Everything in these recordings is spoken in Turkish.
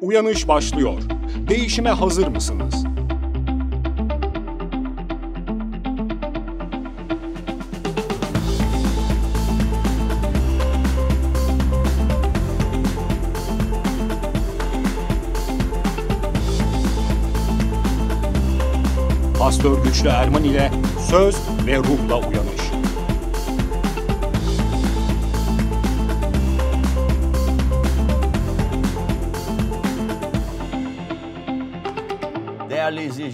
Uyanış başlıyor. Değişime hazır mısınız? Pastör Güçlü Erman ile Söz ve Ruhla Uyanış.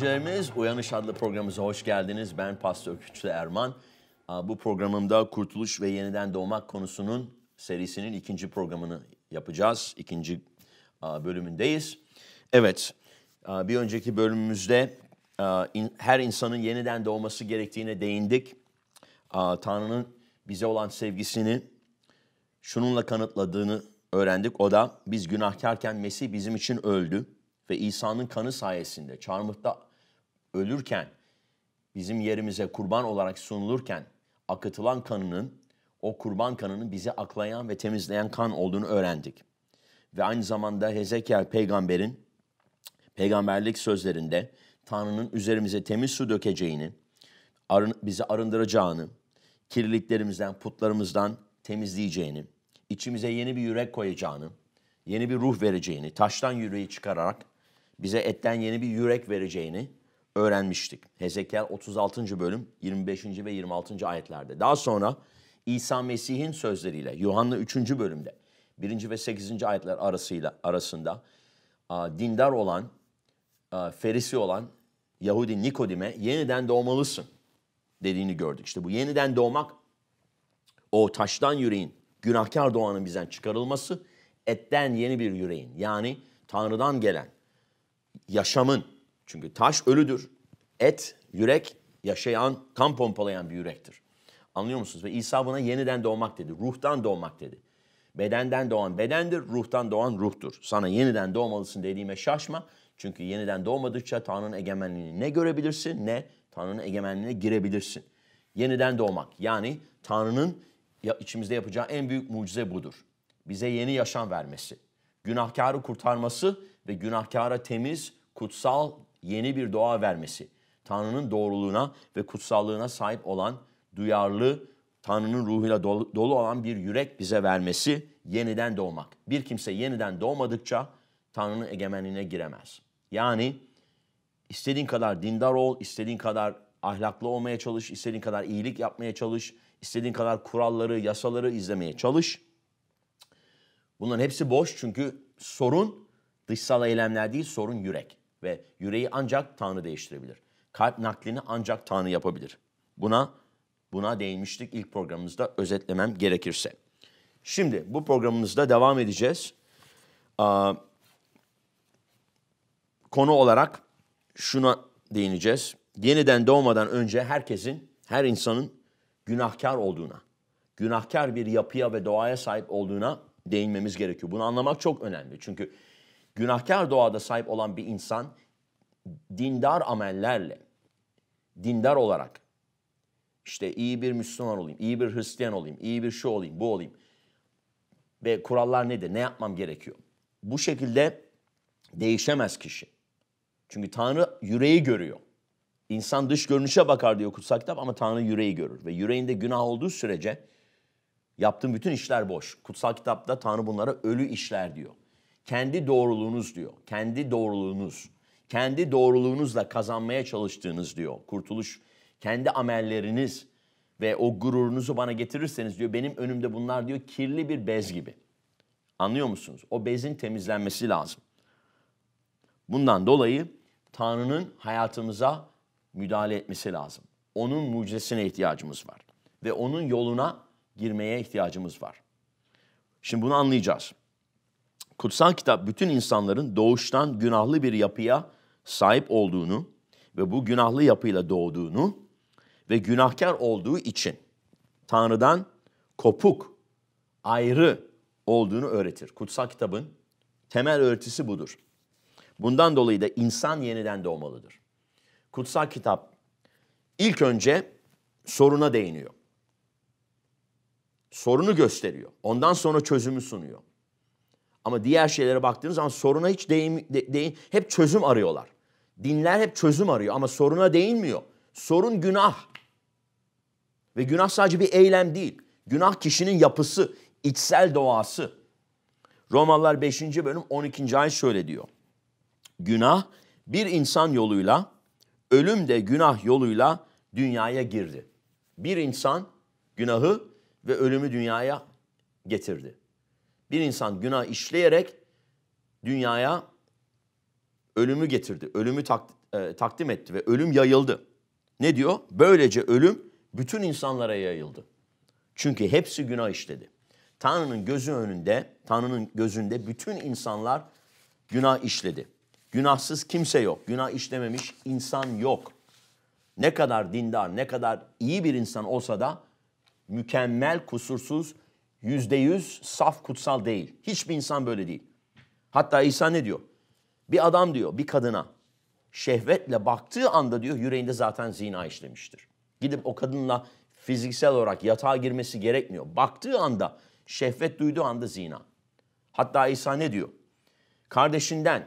dinleyicilerimiz. Uyanış adlı programımıza hoş geldiniz. Ben Pastör Küçlü Erman. Bu programımda kurtuluş ve yeniden doğmak konusunun serisinin ikinci programını yapacağız. İkinci bölümündeyiz. Evet, bir önceki bölümümüzde her insanın yeniden doğması gerektiğine değindik. Tanrı'nın bize olan sevgisini şununla kanıtladığını öğrendik. O da biz günahkarken Mesih bizim için öldü ve İsa'nın kanı sayesinde çarmıhta ölürken, bizim yerimize kurban olarak sunulurken akıtılan kanının, o kurban kanının bizi aklayan ve temizleyen kan olduğunu öğrendik. Ve aynı zamanda Hezekiel peygamberin peygamberlik sözlerinde Tanrı'nın üzerimize temiz su dökeceğini, arın, bizi arındıracağını, kirliliklerimizden, putlarımızdan temizleyeceğini, içimize yeni bir yürek koyacağını, yeni bir ruh vereceğini, taştan yüreği çıkararak bize etten yeni bir yürek vereceğini öğrenmiştik. Hezekiel 36. bölüm 25. ve 26. ayetlerde. Daha sonra İsa Mesih'in sözleriyle Yuhanna 3. bölümde 1. ve 8. ayetler arasıyla arasında dindar olan, ferisi olan Yahudi Nikodim'e yeniden doğmalısın dediğini gördük. İşte bu yeniden doğmak o taştan yüreğin, günahkar doğanın bizden çıkarılması, etten yeni bir yüreğin yani Tanrı'dan gelen yaşamın çünkü taş ölüdür. Et, yürek yaşayan, kan pompalayan bir yürektir. Anlıyor musunuz? Ve İsa buna yeniden doğmak dedi. Ruhtan doğmak dedi. Bedenden doğan bedendir, ruhtan doğan ruhtur. Sana yeniden doğmalısın dediğime şaşma. Çünkü yeniden doğmadıkça Tanrı'nın egemenliğini ne görebilirsin ne Tanrı'nın egemenliğine girebilirsin. Yeniden doğmak yani Tanrı'nın içimizde yapacağı en büyük mucize budur. Bize yeni yaşam vermesi, günahkarı kurtarması ve günahkara temiz, kutsal, yeni bir doğa vermesi, Tanrı'nın doğruluğuna ve kutsallığına sahip olan duyarlı, Tanrı'nın ruhuyla dolu, dolu olan bir yürek bize vermesi yeniden doğmak. Bir kimse yeniden doğmadıkça Tanrı'nın egemenliğine giremez. Yani istediğin kadar dindar ol, istediğin kadar ahlaklı olmaya çalış, istediğin kadar iyilik yapmaya çalış, istediğin kadar kuralları, yasaları izlemeye çalış. Bunların hepsi boş çünkü sorun dışsal eylemler değil, sorun yürek ve yüreği ancak Tanrı değiştirebilir. Kalp naklini ancak Tanrı yapabilir. Buna buna değinmiştik ilk programımızda özetlemem gerekirse. Şimdi bu programımızda devam edeceğiz. Ee, konu olarak şuna değineceğiz. Yeniden doğmadan önce herkesin, her insanın günahkar olduğuna, günahkar bir yapıya ve doğaya sahip olduğuna değinmemiz gerekiyor. Bunu anlamak çok önemli. Çünkü günahkar doğada sahip olan bir insan dindar amellerle, dindar olarak işte iyi bir Müslüman olayım, iyi bir Hristiyan olayım, iyi bir şu olayım, bu olayım ve kurallar nedir, ne yapmam gerekiyor? Bu şekilde değişemez kişi. Çünkü Tanrı yüreği görüyor. İnsan dış görünüşe bakar diyor kutsal kitap ama Tanrı yüreği görür. Ve yüreğinde günah olduğu sürece yaptığın bütün işler boş. Kutsal kitapta Tanrı bunlara ölü işler diyor kendi doğruluğunuz diyor. Kendi doğruluğunuz. Kendi doğruluğunuzla kazanmaya çalıştığınız diyor. Kurtuluş kendi amelleriniz ve o gururunuzu bana getirirseniz diyor benim önümde bunlar diyor kirli bir bez gibi. Anlıyor musunuz? O bezin temizlenmesi lazım. Bundan dolayı Tanrı'nın hayatımıza müdahale etmesi lazım. Onun mucizesine ihtiyacımız var ve onun yoluna girmeye ihtiyacımız var. Şimdi bunu anlayacağız kutsal kitap bütün insanların doğuştan günahlı bir yapıya sahip olduğunu ve bu günahlı yapıyla doğduğunu ve günahkar olduğu için Tanrı'dan kopuk, ayrı olduğunu öğretir. Kutsal kitabın temel öğretisi budur. Bundan dolayı da insan yeniden doğmalıdır. Kutsal kitap ilk önce soruna değiniyor. Sorunu gösteriyor. Ondan sonra çözümü sunuyor. Ama diğer şeylere baktığınız zaman soruna hiç değin, de, değin hep çözüm arıyorlar. Dinler hep çözüm arıyor ama soruna değinmiyor. Sorun günah. Ve günah sadece bir eylem değil. Günah kişinin yapısı, içsel doğası. Romalılar 5. bölüm 12. ayet şöyle diyor. Günah bir insan yoluyla, ölüm de günah yoluyla dünyaya girdi. Bir insan günahı ve ölümü dünyaya getirdi. Bir insan günah işleyerek dünyaya ölümü getirdi. Ölümü tak, e, takdim etti ve ölüm yayıldı. Ne diyor? Böylece ölüm bütün insanlara yayıldı. Çünkü hepsi günah işledi. Tanrı'nın gözü önünde, Tanrı'nın gözünde bütün insanlar günah işledi. Günahsız kimse yok. Günah işlememiş insan yok. Ne kadar dindar, ne kadar iyi bir insan olsa da mükemmel, kusursuz yüzde yüz saf kutsal değil. Hiçbir insan böyle değil. Hatta İsa ne diyor? Bir adam diyor bir kadına şehvetle baktığı anda diyor yüreğinde zaten zina işlemiştir. Gidip o kadınla fiziksel olarak yatağa girmesi gerekmiyor. Baktığı anda, şehvet duyduğu anda zina. Hatta İsa ne diyor? Kardeşinden,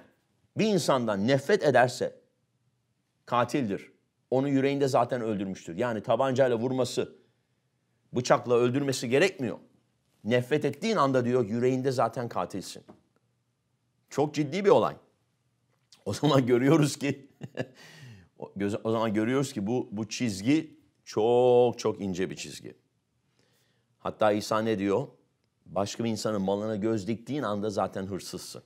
bir insandan nefret ederse katildir. Onu yüreğinde zaten öldürmüştür. Yani tabancayla vurması, bıçakla öldürmesi gerekmiyor. Nefret ettiğin anda diyor yüreğinde zaten katilsin. Çok ciddi bir olay. O zaman görüyoruz ki o zaman görüyoruz ki bu bu çizgi çok çok ince bir çizgi. Hatta İsa ne diyor? Başka bir insanın malına göz diktiğin anda zaten hırsızsın.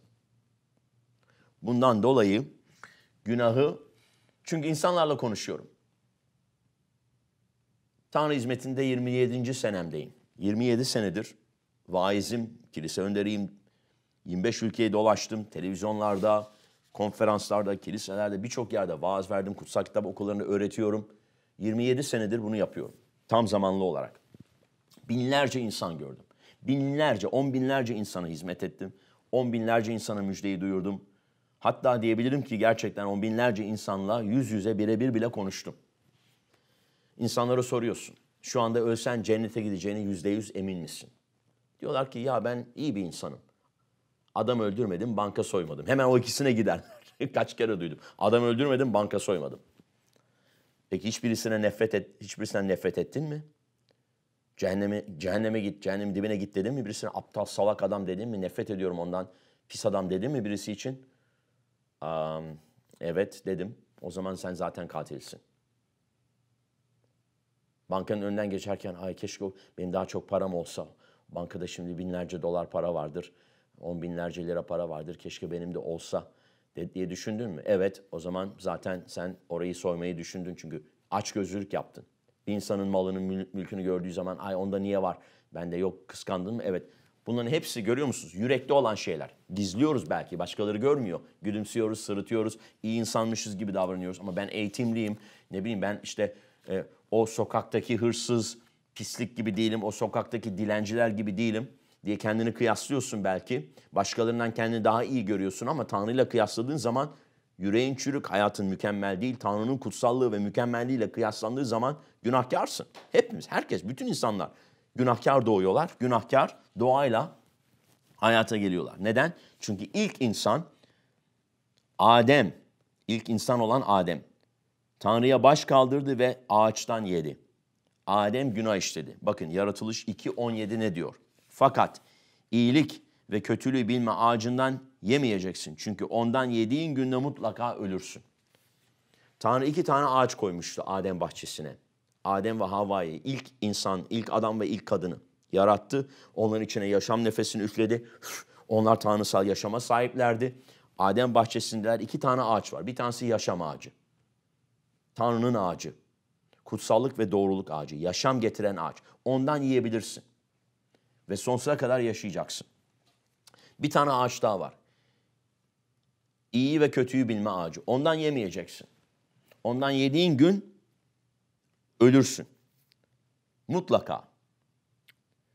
Bundan dolayı günahı çünkü insanlarla konuşuyorum. Tanrı hizmetinde 27. senemdeyim. 27 senedir vaizim, kilise önderiyim. 25 ülkeyi dolaştım. Televizyonlarda, konferanslarda, kiliselerde birçok yerde vaaz verdim. Kutsal kitap okullarını öğretiyorum. 27 senedir bunu yapıyorum. Tam zamanlı olarak. Binlerce insan gördüm. Binlerce, on binlerce insana hizmet ettim. On binlerce insana müjdeyi duyurdum. Hatta diyebilirim ki gerçekten on binlerce insanla yüz yüze birebir bile konuştum. İnsanlara soruyorsun. Şu anda ölsen cennete gideceğine yüzde yüz emin misin? Diyorlar ki ya ben iyi bir insanım. Adam öldürmedim, banka soymadım. Hemen o ikisine giderler. Kaç kere duydum. Adam öldürmedim, banka soymadım. Peki hiçbirisine nefret et, hiçbirisinden nefret ettin mi? Cehenneme, cehenneme git, cehennem dibine git dedin mi birisine? Aptal, salak adam dedin mi? Nefret ediyorum ondan. Pis adam dedin mi birisi için? Um, evet dedim. O zaman sen zaten katilsin. Bankanın önünden geçerken ay keşke benim daha çok param olsa. Bankada şimdi binlerce dolar para vardır. On binlerce lira para vardır. Keşke benim de olsa diye düşündün mü? Evet o zaman zaten sen orayı soymayı düşündün çünkü aç gözlülük yaptın. Bir insanın malının mülkünü gördüğü zaman ay onda niye var? Ben de yok kıskandın mı? Evet. Bunların hepsi görüyor musunuz? Yürekte olan şeyler. Gizliyoruz belki. Başkaları görmüyor. Gülümsüyoruz, sırıtıyoruz. iyi insanmışız gibi davranıyoruz. Ama ben eğitimliyim. Ne bileyim ben işte e, o sokaktaki hırsız, pislik gibi değilim, o sokaktaki dilenciler gibi değilim diye kendini kıyaslıyorsun belki. Başkalarından kendini daha iyi görüyorsun ama Tanrı'yla kıyasladığın zaman yüreğin çürük, hayatın mükemmel değil. Tanrı'nın kutsallığı ve mükemmelliğiyle kıyaslandığı zaman günahkarsın. Hepimiz, herkes, bütün insanlar günahkar doğuyorlar. Günahkar doğayla hayata geliyorlar. Neden? Çünkü ilk insan Adem, ilk insan olan Adem Tanrı'ya baş kaldırdı ve ağaçtan yedi. Adem günah işledi. Bakın yaratılış 2.17 ne diyor? Fakat iyilik ve kötülüğü bilme ağacından yemeyeceksin. Çünkü ondan yediğin günde mutlaka ölürsün. Tanrı iki tane ağaç koymuştu Adem bahçesine. Adem ve Havva'yı, ilk insan, ilk adam ve ilk kadını yarattı. Onların içine yaşam nefesini üfledi. Onlar tanrısal yaşama sahiplerdi. Adem bahçesindeler iki tane ağaç var. Bir tanesi yaşam ağacı. Tanrı'nın ağacı. Kutsallık ve doğruluk ağacı, yaşam getiren ağaç. Ondan yiyebilirsin. Ve sonsuza kadar yaşayacaksın. Bir tane ağaç daha var. İyiyi ve kötüyü bilme ağacı. Ondan yemeyeceksin. Ondan yediğin gün ölürsün. Mutlaka.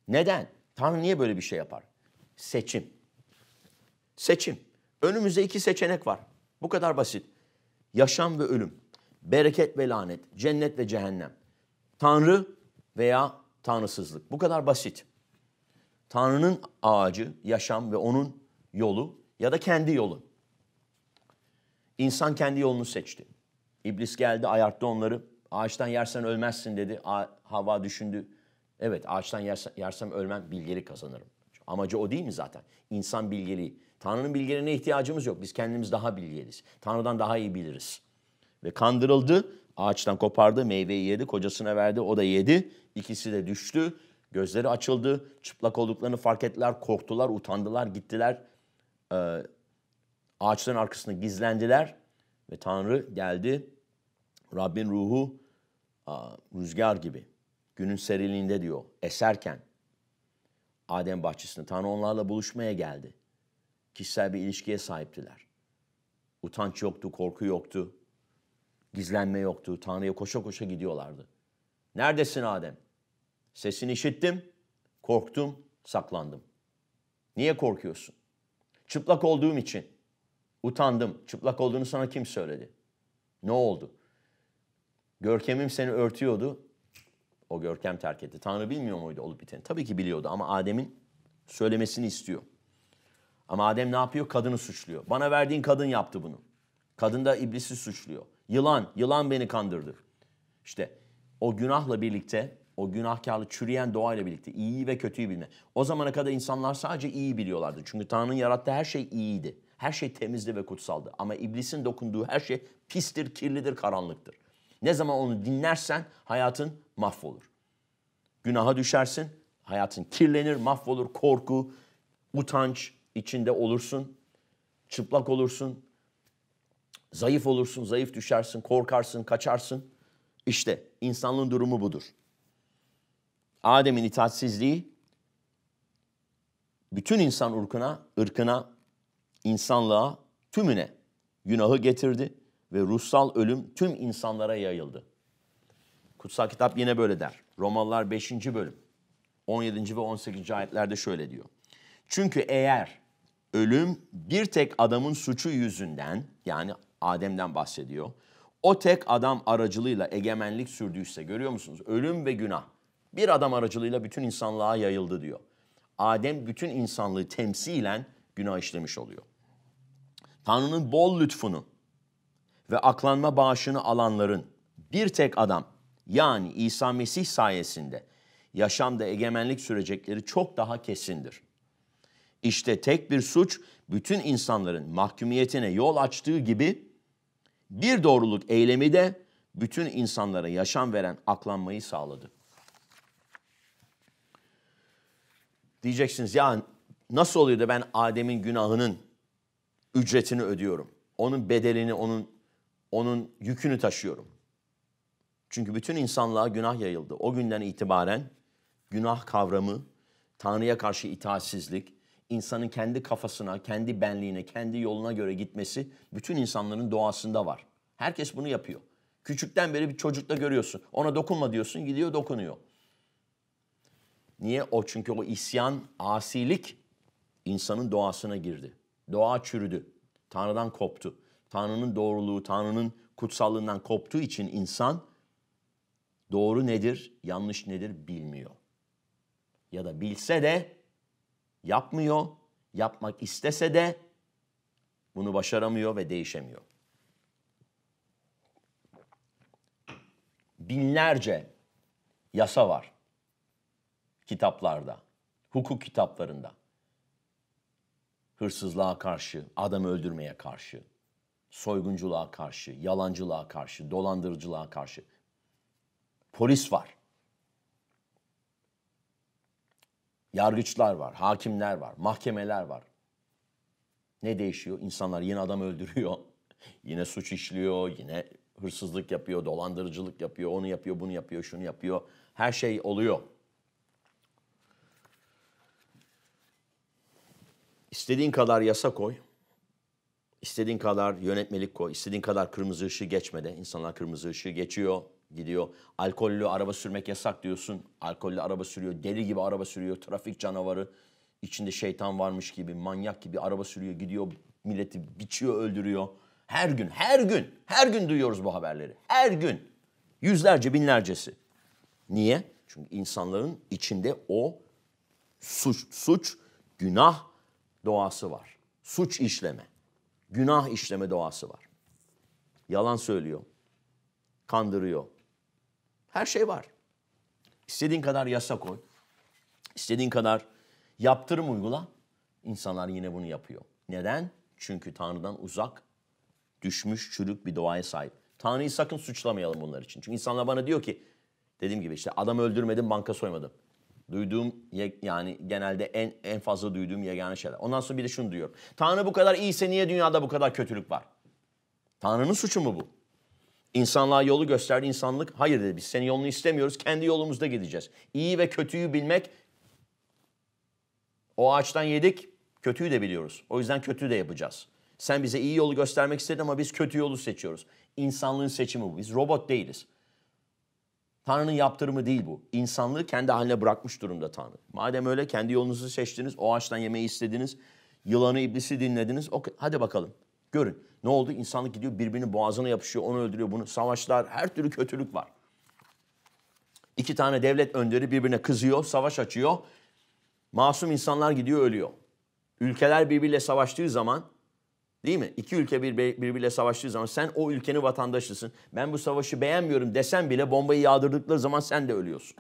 Neden? Tanrı niye böyle bir şey yapar? Seçim. Seçim. Önümüzde iki seçenek var. Bu kadar basit. Yaşam ve ölüm bereket ve lanet, cennet ve cehennem, tanrı veya tanrısızlık. Bu kadar basit. Tanrı'nın ağacı, yaşam ve onun yolu ya da kendi yolu. İnsan kendi yolunu seçti. İblis geldi ayarttı onları. Ağaçtan yersen ölmezsin dedi. hava düşündü. Evet ağaçtan yersen, yersem ölmem bilgeli kazanırım. Amacı o değil mi zaten? İnsan bilgeliği. Tanrı'nın bilgeliğine ihtiyacımız yok. Biz kendimiz daha bilgeliyiz. Tanrı'dan daha iyi biliriz. Ve kandırıldı. Ağaçtan kopardı, meyveyi yedi, kocasına verdi, o da yedi. İkisi de düştü. Gözleri açıldı. Çıplak olduklarını fark ettiler. Korktular, utandılar, gittiler. Ee, ağaçların arkasında gizlendiler. Ve Tanrı geldi. Rabbin ruhu aa, rüzgar gibi. Günün seriliğinde diyor. Eserken. Adem bahçesinde. Tanrı onlarla buluşmaya geldi. Kişisel bir ilişkiye sahiptiler. Utanç yoktu, korku yoktu. Gizlenme yoktu. Tanrı'ya koşa koşa gidiyorlardı. Neredesin Adem? Sesini işittim, korktum, saklandım. Niye korkuyorsun? Çıplak olduğum için. Utandım. Çıplak olduğunu sana kim söyledi? Ne oldu? Görkemim seni örtüyordu. O görkem terk etti. Tanrı bilmiyor muydu olup biteni? Tabii ki biliyordu ama Adem'in söylemesini istiyor. Ama Adem ne yapıyor? Kadını suçluyor. Bana verdiğin kadın yaptı bunu. Kadın da iblisi suçluyor. Yılan, yılan beni kandırdı. İşte o günahla birlikte, o günahkarlı çürüyen doğayla birlikte iyiyi ve kötüyü bilme. O zamana kadar insanlar sadece iyi biliyorlardı. Çünkü Tanrı'nın yarattığı her şey iyiydi. Her şey temizdi ve kutsaldı. Ama iblisin dokunduğu her şey pistir, kirlidir, karanlıktır. Ne zaman onu dinlersen hayatın mahvolur. Günaha düşersin, hayatın kirlenir, mahvolur, korku, utanç içinde olursun, çıplak olursun, Zayıf olursun, zayıf düşersin, korkarsın, kaçarsın. İşte insanlığın durumu budur. Adem'in itaatsizliği bütün insan ırkına, ırkına, insanlığa, tümüne günahı getirdi ve ruhsal ölüm tüm insanlara yayıldı. Kutsal kitap yine böyle der. Romalılar 5. bölüm 17. ve 18. ayetlerde şöyle diyor. Çünkü eğer ölüm bir tek adamın suçu yüzünden yani Adem'den bahsediyor. O tek adam aracılığıyla egemenlik sürdüyse görüyor musunuz? Ölüm ve günah. Bir adam aracılığıyla bütün insanlığa yayıldı diyor. Adem bütün insanlığı temsilen günah işlemiş oluyor. Tanrı'nın bol lütfunu ve aklanma bağışını alanların bir tek adam yani İsa Mesih sayesinde yaşamda egemenlik sürecekleri çok daha kesindir. İşte tek bir suç bütün insanların mahkumiyetine yol açtığı gibi bir doğruluk eylemi de bütün insanlara yaşam veren aklanmayı sağladı. Diyeceksiniz ya nasıl oluyor da ben Adem'in günahının ücretini ödüyorum. Onun bedelini, onun onun yükünü taşıyorum. Çünkü bütün insanlığa günah yayıldı. O günden itibaren günah kavramı, Tanrı'ya karşı itaatsizlik, insanın kendi kafasına, kendi benliğine, kendi yoluna göre gitmesi bütün insanların doğasında var. Herkes bunu yapıyor. Küçükten beri bir çocukta görüyorsun. Ona dokunma diyorsun, gidiyor dokunuyor. Niye? O çünkü o isyan, asilik insanın doğasına girdi. Doğa çürüdü. Tanrı'dan koptu. Tanrı'nın doğruluğu, Tanrı'nın kutsallığından koptuğu için insan doğru nedir, yanlış nedir bilmiyor. Ya da bilse de Yapmıyor, yapmak istese de bunu başaramıyor ve değişemiyor. Binlerce yasa var kitaplarda, hukuk kitaplarında. Hırsızlığa karşı, adam öldürmeye karşı, soygunculuğa karşı, yalancılığa karşı, dolandırıcılığa karşı. Polis var. Yargıçlar var, hakimler var, mahkemeler var. Ne değişiyor? İnsanlar yine adam öldürüyor, yine suç işliyor, yine hırsızlık yapıyor, dolandırıcılık yapıyor, onu yapıyor, bunu yapıyor, şunu yapıyor. Her şey oluyor. İstediğin kadar yasa koy. İstediğin kadar yönetmelik koy. istediğin kadar kırmızı ışığı geçmede. insanlar kırmızı ışığı geçiyor gidiyor. Alkollü araba sürmek yasak diyorsun. Alkollü araba sürüyor. Deli gibi araba sürüyor. Trafik canavarı. içinde şeytan varmış gibi, manyak gibi araba sürüyor. Gidiyor milleti biçiyor, öldürüyor. Her gün, her gün, her gün duyuyoruz bu haberleri. Her gün. Yüzlerce, binlercesi. Niye? Çünkü insanların içinde o suç, suç, günah doğası var. Suç işleme, günah işleme doğası var. Yalan söylüyor, kandırıyor, her şey var. İstediğin kadar yasa koy. İstediğin kadar yaptırım uygula. İnsanlar yine bunu yapıyor. Neden? Çünkü Tanrı'dan uzak, düşmüş, çürük bir doğaya sahip. Tanrı'yı sakın suçlamayalım bunlar için. Çünkü insanlar bana diyor ki, dediğim gibi işte adam öldürmedim, banka soymadım. Duyduğum yani genelde en en fazla duyduğum yegane şeyler. Ondan sonra bir de şunu duyuyorum. Tanrı bu kadar iyiyse niye dünyada bu kadar kötülük var? Tanrı'nın suçu mu bu? İnsanlığa yolu gösterdi insanlık. Hayır dedi biz senin yolunu istemiyoruz. Kendi yolumuzda gideceğiz. İyi ve kötüyü bilmek. O ağaçtan yedik. Kötüyü de biliyoruz. O yüzden kötü de yapacağız. Sen bize iyi yolu göstermek istedin ama biz kötü yolu seçiyoruz. İnsanlığın seçimi bu. Biz robot değiliz. Tanrı'nın yaptırımı değil bu. İnsanlığı kendi haline bırakmış durumda Tanrı. Madem öyle kendi yolunuzu seçtiniz, o ağaçtan yemeği istediniz, yılanı iblisi dinlediniz. Okay, hadi bakalım. Görün ne oldu? İnsanlık gidiyor birbirinin boğazına yapışıyor, onu öldürüyor, bunu. Savaşlar, her türlü kötülük var. İki tane devlet önderi birbirine kızıyor, savaş açıyor. Masum insanlar gidiyor ölüyor. Ülkeler birbiriyle savaştığı zaman değil mi? İki ülke bir, birbiriyle savaştığı zaman sen o ülkenin vatandaşısın. Ben bu savaşı beğenmiyorum desen bile bombayı yağdırdıkları zaman sen de ölüyorsun.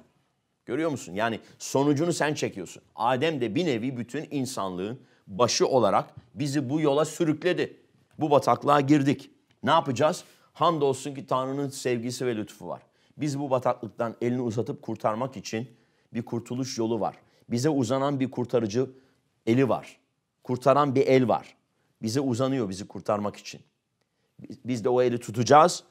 Görüyor musun? Yani sonucunu sen çekiyorsun. Adem de bir nevi bütün insanlığın başı olarak bizi bu yola sürükledi. Bu bataklığa girdik. Ne yapacağız? Hamdolsun ki Tanrı'nın sevgisi ve lütfu var. Biz bu bataklıktan elini uzatıp kurtarmak için bir kurtuluş yolu var. Bize uzanan bir kurtarıcı eli var. Kurtaran bir el var. Bize uzanıyor bizi kurtarmak için. Biz de o eli tutacağız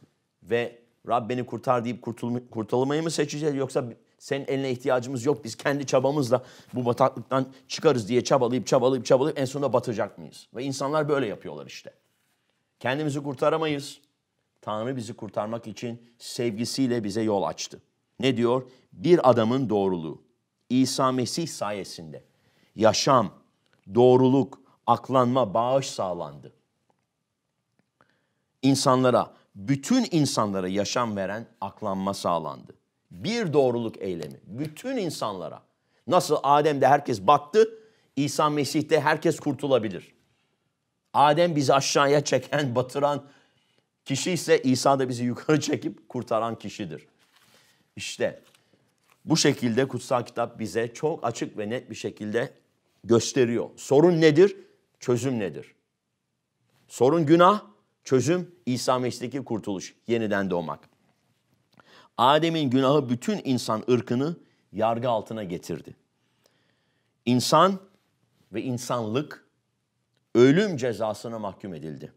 ve Rab beni kurtar deyip kurtul kurtulmayı mı seçeceğiz yoksa sen eline ihtiyacımız yok. Biz kendi çabamızla bu bataklıktan çıkarız diye çabalayıp çabalayıp çabalayıp en sonunda batacak mıyız? Ve insanlar böyle yapıyorlar işte. Kendimizi kurtaramayız. Tanrı bizi kurtarmak için sevgisiyle bize yol açtı. Ne diyor? Bir adamın doğruluğu. İsa Mesih sayesinde yaşam, doğruluk, aklanma, bağış sağlandı. İnsanlara, bütün insanlara yaşam veren aklanma sağlandı. Bir doğruluk eylemi bütün insanlara. Nasıl Adem'de herkes battı, İsa Mesih'te herkes kurtulabilir. Adem bizi aşağıya çeken, batıran kişi ise İsa da bizi yukarı çekip kurtaran kişidir. İşte bu şekilde kutsal kitap bize çok açık ve net bir şekilde gösteriyor. Sorun nedir? Çözüm nedir? Sorun günah, çözüm İsa Mesih'teki kurtuluş, yeniden doğmak. Adem'in günahı bütün insan ırkını yargı altına getirdi. İnsan ve insanlık ölüm cezasına mahkum edildi.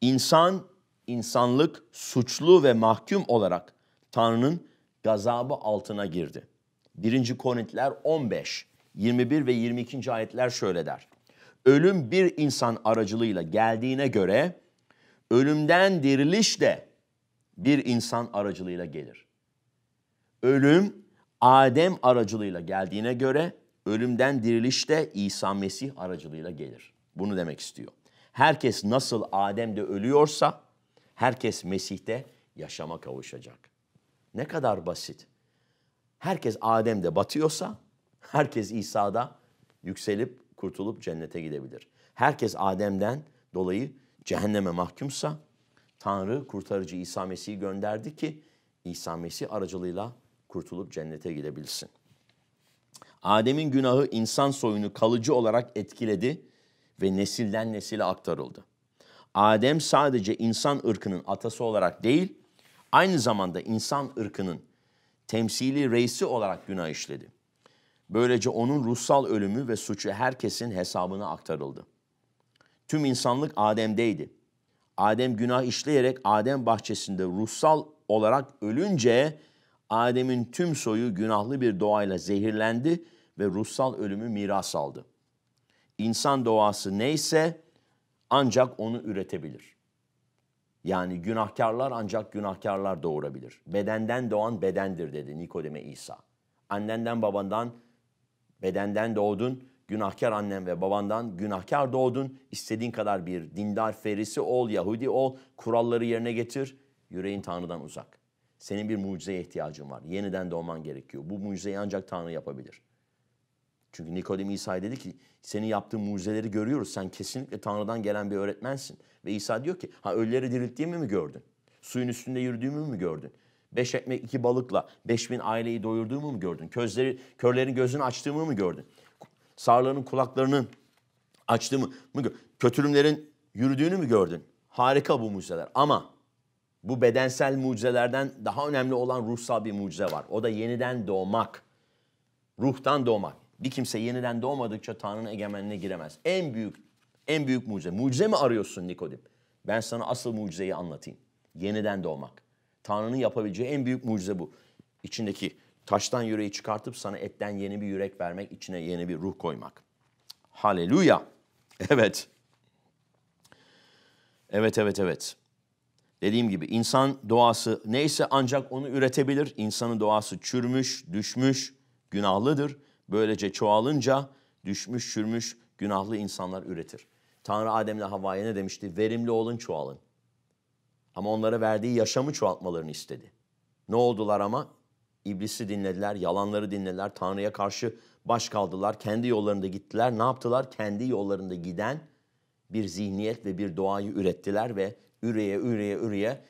İnsan, insanlık suçlu ve mahkum olarak Tanrı'nın gazabı altına girdi. 1. Korintiler 15, 21 ve 22. ayetler şöyle der. Ölüm bir insan aracılığıyla geldiğine göre ölümden diriliş de bir insan aracılığıyla gelir. Ölüm Adem aracılığıyla geldiğine göre ölümden diriliş de İsa Mesih aracılığıyla gelir. Bunu demek istiyor. Herkes nasıl Adem'de ölüyorsa herkes Mesih'te yaşama kavuşacak. Ne kadar basit. Herkes Adem'de batıyorsa herkes İsa'da yükselip kurtulup cennete gidebilir. Herkes Adem'den dolayı cehenneme mahkumsa Tanrı kurtarıcı İsa Mesih'i gönderdi ki İsa Mesih aracılığıyla kurtulup cennete gidebilsin. Adem'in günahı insan soyunu kalıcı olarak etkiledi ve nesilden nesile aktarıldı. Adem sadece insan ırkının atası olarak değil, aynı zamanda insan ırkının temsili reisi olarak günah işledi. Böylece onun ruhsal ölümü ve suçu herkesin hesabına aktarıldı. Tüm insanlık Adem'deydi. Adem günah işleyerek Adem bahçesinde ruhsal olarak ölünce Adem'in tüm soyu günahlı bir doğayla zehirlendi ve ruhsal ölümü miras aldı. İnsan doğası neyse ancak onu üretebilir. Yani günahkarlar ancak günahkarlar doğurabilir. Bedenden doğan bedendir dedi Nikodeme İsa. Annenden babandan bedenden doğdun, günahkar annen ve babandan günahkar doğdun. İstediğin kadar bir dindar ferisi ol, Yahudi ol, kuralları yerine getir, yüreğin Tanrı'dan uzak. Senin bir mucizeye ihtiyacın var. Yeniden doğman gerekiyor. Bu mucizeyi ancak Tanrı yapabilir. Çünkü Nikodem İsa dedi ki senin yaptığın mucizeleri görüyoruz. Sen kesinlikle Tanrı'dan gelen bir öğretmensin. Ve İsa diyor ki ha ölüleri dirilttiğimi mi gördün? Suyun üstünde yürüdüğümü mü gördün? Beş ekmek iki balıkla beş bin aileyi doyurduğumu mu gördün? Közleri, körlerin gözünü açtığımı mı gördün? Sağırların kulaklarını açtığımı mı gördün? Kötülümlerin yürüdüğünü mü gördün? Harika bu mucizeler ama bu bedensel mucizelerden daha önemli olan ruhsal bir mucize var. O da yeniden doğmak. Ruhtan doğmak. Bir kimse yeniden doğmadıkça Tanrı'nın egemenliğine giremez. En büyük en büyük mucize. Mucize mi arıyorsun Nikodim? Ben sana asıl mucizeyi anlatayım. Yeniden doğmak. Tanrı'nın yapabileceği en büyük mucize bu. İçindeki taştan yüreği çıkartıp sana etten yeni bir yürek vermek, içine yeni bir ruh koymak. Haleluya. Evet. Evet, evet, evet. Dediğim gibi insan doğası neyse ancak onu üretebilir. İnsanın doğası çürümüş, düşmüş, günahlıdır. Böylece çoğalınca düşmüş, çürümüş, günahlı insanlar üretir. Tanrı Adem ile Havva'ya ne demişti? Verimli olun, çoğalın. Ama onlara verdiği yaşamı çoğaltmalarını istedi. Ne oldular ama? İblisi dinlediler, yalanları dinlediler, Tanrı'ya karşı baş kaldılar, kendi yollarında gittiler. Ne yaptılar? Kendi yollarında giden bir zihniyet ve bir doğayı ürettiler ve üreye üreye üreye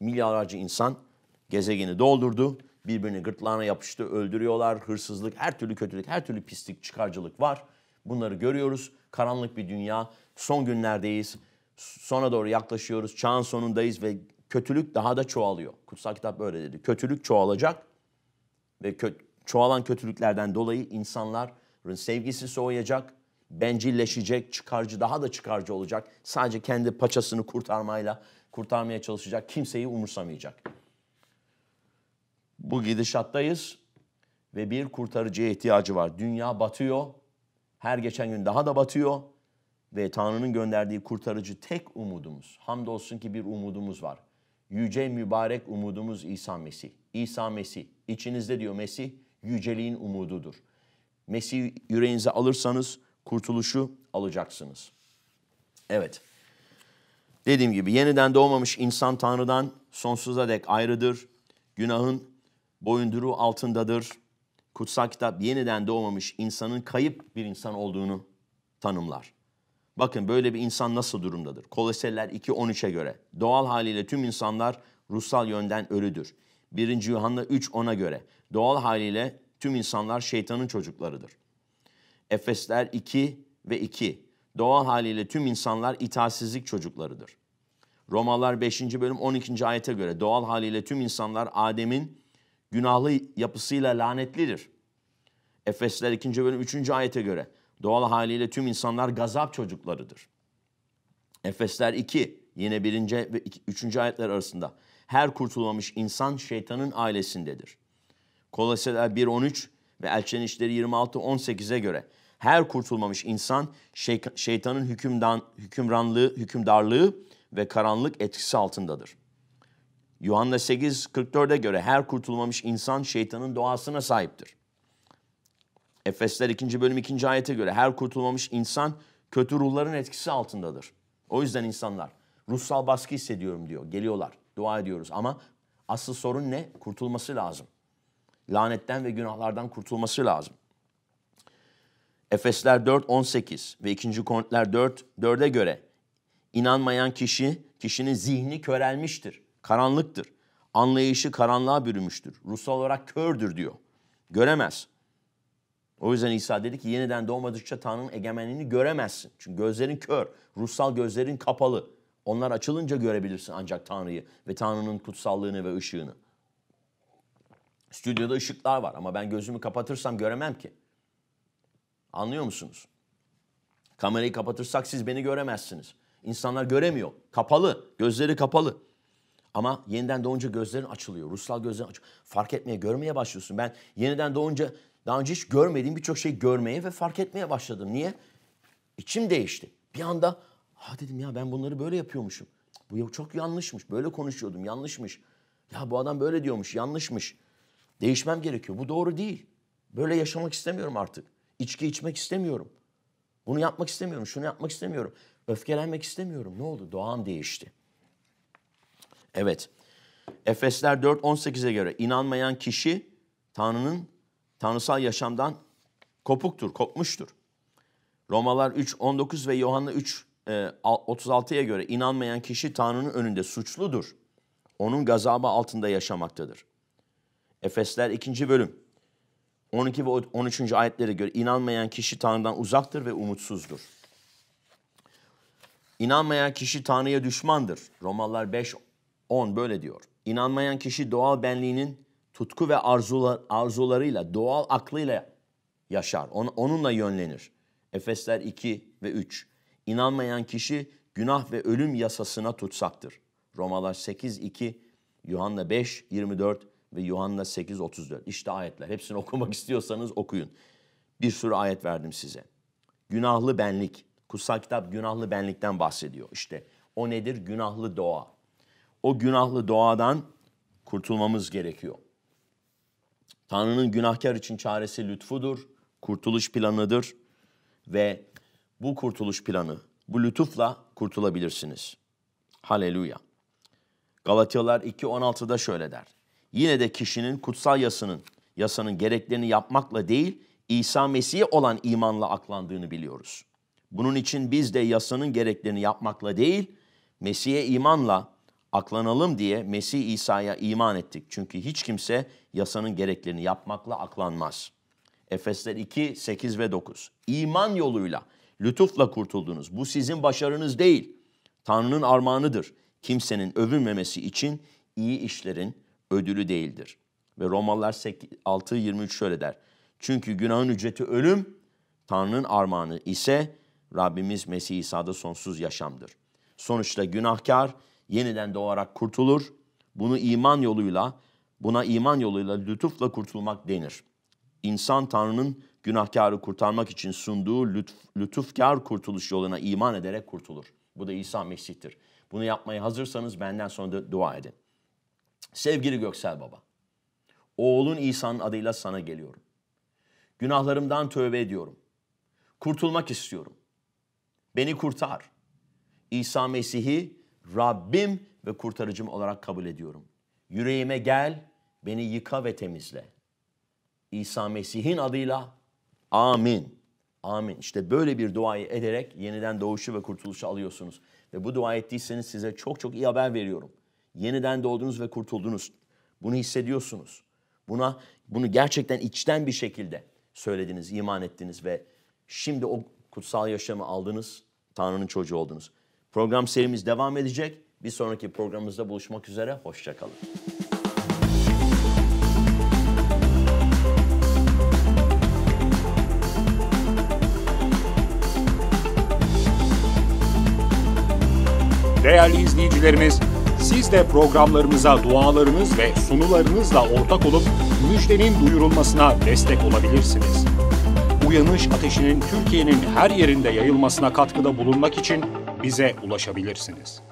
milyarlarca insan gezegeni doldurdu. Birbirini gırtlağına yapıştı, öldürüyorlar, hırsızlık, her türlü kötülük, her türlü pislik, çıkarcılık var. Bunları görüyoruz. Karanlık bir dünya. Son günlerdeyiz. Sona doğru yaklaşıyoruz. Çağın sonundayız ve kötülük daha da çoğalıyor. Kutsal kitap böyle dedi. Kötülük çoğalacak ve kö çoğalan kötülüklerden dolayı insanların sevgisi soğuyacak, bencilleşecek, çıkarcı daha da çıkarcı olacak. Sadece kendi paçasını kurtarmayla kurtarmaya çalışacak, kimseyi umursamayacak. Bu gidişattayız ve bir kurtarıcıya ihtiyacı var. Dünya batıyor, her geçen gün daha da batıyor ve Tanrı'nın gönderdiği kurtarıcı tek umudumuz. Hamdolsun ki bir umudumuz var. Yüce mübarek umudumuz İsa Mesih. İsa Mesih, içinizde diyor Mesih, yüceliğin umududur. Mesih yüreğinize alırsanız kurtuluşu alacaksınız. Evet. Dediğim gibi yeniden doğmamış insan Tanrı'dan sonsuza dek ayrıdır. Günahın boyunduru altındadır. Kutsal kitap yeniden doğmamış insanın kayıp bir insan olduğunu tanımlar. Bakın böyle bir insan nasıl durumdadır? Koloseller 2.13'e göre doğal haliyle tüm insanlar ruhsal yönden ölüdür. 1. Yuhanna 3.10'a göre doğal haliyle tüm insanlar şeytanın çocuklarıdır. Efesler 2 ve 2. doğal haliyle tüm insanlar itaatsizlik çocuklarıdır. Romalar 5. bölüm 12. ayete göre doğal haliyle tüm insanlar Adem'in günahlı yapısıyla lanetlidir. Efesler 2. bölüm 3. ayete göre doğal haliyle tüm insanlar gazap çocuklarıdır. Efesler 2 yine 1. ve 3. ayetler arasında her kurtulmamış insan şeytanın ailesindedir. Koloseler 1.13 ve Elçilerin İşleri 26-18'e göre her kurtulmamış insan şeytanın hükümdan, hükümranlığı, hükümdarlığı ve karanlık etkisi altındadır. Yuhanna 8.44'e göre her kurtulmamış insan şeytanın doğasına sahiptir. Efesler 2. bölüm 2. ayete göre her kurtulmamış insan kötü ruhların etkisi altındadır. O yüzden insanlar ruhsal baskı hissediyorum diyor. Geliyorlar, dua ediyoruz ama asıl sorun ne? Kurtulması lazım. Lanetten ve günahlardan kurtulması lazım. Efesler 4:18 ve 2. Korintiler 4, 4'e göre inanmayan kişi, kişinin zihni körelmiştir, karanlıktır. Anlayışı karanlığa bürümüştür. Ruhsal olarak kördür diyor. Göremez. O yüzden İsa dedi ki yeniden doğmadıkça Tanrı'nın egemenliğini göremezsin. Çünkü gözlerin kör, ruhsal gözlerin kapalı. Onlar açılınca görebilirsin ancak Tanrı'yı ve Tanrı'nın kutsallığını ve ışığını. Stüdyoda ışıklar var ama ben gözümü kapatırsam göremem ki. Anlıyor musunuz? Kamerayı kapatırsak siz beni göremezsiniz. İnsanlar göremiyor. Kapalı. Gözleri kapalı. Ama yeniden doğunca gözlerin açılıyor. Ruhsal gözlerin açılıyor. Fark etmeye, görmeye başlıyorsun. Ben yeniden doğunca daha önce hiç görmediğim birçok şeyi görmeye ve fark etmeye başladım. Niye? İçim değişti. Bir anda ha dedim ya ben bunları böyle yapıyormuşum. Bu çok yanlışmış. Böyle konuşuyordum. Yanlışmış. Ya bu adam böyle diyormuş. Yanlışmış. Değişmem gerekiyor. Bu doğru değil. Böyle yaşamak istemiyorum artık. İçki içmek istemiyorum. Bunu yapmak istemiyorum, şunu yapmak istemiyorum. Öfkelenmek istemiyorum. Ne oldu? Doğan değişti. Evet. Efesler 4.18'e göre inanmayan kişi Tanrı'nın tanrısal yaşamdan kopuktur, kopmuştur. Romalar 3.19 ve Yohanna 3 36'ya e, göre inanmayan kişi Tanrı'nın önünde suçludur. Onun gazabı altında yaşamaktadır. Efesler 2. bölüm 12 ve 13. ayetlere göre inanmayan kişi Tanrı'dan uzaktır ve umutsuzdur. İnanmayan kişi Tanrı'ya düşmandır. Romalılar 5 10 böyle diyor. İnanmayan kişi doğal benliğinin tutku ve arzular, arzularıyla, doğal aklıyla yaşar. On, onunla yönlenir. Efesler 2 ve 3. İnanmayan kişi günah ve ölüm yasasına tutsaktır. Romalar 8 2, Yuhanna 5 24 ve Yuhanna 8.34. İşte ayetler. Hepsini okumak istiyorsanız okuyun. Bir sürü ayet verdim size. Günahlı benlik. Kutsal kitap günahlı benlikten bahsediyor. İşte o nedir? Günahlı doğa. O günahlı doğadan kurtulmamız gerekiyor. Tanrı'nın günahkar için çaresi lütfudur, kurtuluş planıdır ve bu kurtuluş planı, bu lütufla kurtulabilirsiniz. Haleluya. Galatyalar 2.16'da şöyle der yine de kişinin kutsal yasanın, yasanın gereklerini yapmakla değil, İsa Mesih'e olan imanla aklandığını biliyoruz. Bunun için biz de yasanın gereklerini yapmakla değil, Mesih'e imanla aklanalım diye Mesih İsa'ya iman ettik. Çünkü hiç kimse yasanın gereklerini yapmakla aklanmaz. Efesler 2, 8 ve 9. İman yoluyla, lütufla kurtuldunuz. Bu sizin başarınız değil. Tanrı'nın armağanıdır. Kimsenin övünmemesi için iyi işlerin ödülü değildir. Ve Romalılar 6.23 şöyle der. Çünkü günahın ücreti ölüm, Tanrı'nın armağanı ise Rabbimiz Mesih İsa'da sonsuz yaşamdır. Sonuçta günahkar yeniden doğarak kurtulur. Bunu iman yoluyla, buna iman yoluyla lütufla kurtulmak denir. İnsan Tanrı'nın günahkarı kurtarmak için sunduğu lütuf, lütufkar kurtuluş yoluna iman ederek kurtulur. Bu da İsa Mesih'tir. Bunu yapmaya hazırsanız benden sonra da dua edin. Sevgili Göksel Baba, oğlun İsa'nın adıyla sana geliyorum. Günahlarımdan tövbe ediyorum. Kurtulmak istiyorum. Beni kurtar. İsa Mesih'i Rabbim ve kurtarıcım olarak kabul ediyorum. Yüreğime gel, beni yıka ve temizle. İsa Mesih'in adıyla amin. Amin. İşte böyle bir duayı ederek yeniden doğuşu ve kurtuluşu alıyorsunuz. Ve bu dua ettiyseniz size çok çok iyi haber veriyorum. Yeniden doğdunuz ve kurtuldunuz. Bunu hissediyorsunuz. Buna bunu gerçekten içten bir şekilde söylediniz, iman ettiniz ve şimdi o kutsal yaşamı aldınız. Tanrı'nın çocuğu oldunuz. Program serimiz devam edecek. Bir sonraki programımızda buluşmak üzere. Hoşçakalın. Değerli izleyicilerimiz siz de programlarımıza dualarınız ve sunularınızla ortak olup müjdenin duyurulmasına destek olabilirsiniz. Uyanış Ateşi'nin Türkiye'nin her yerinde yayılmasına katkıda bulunmak için bize ulaşabilirsiniz.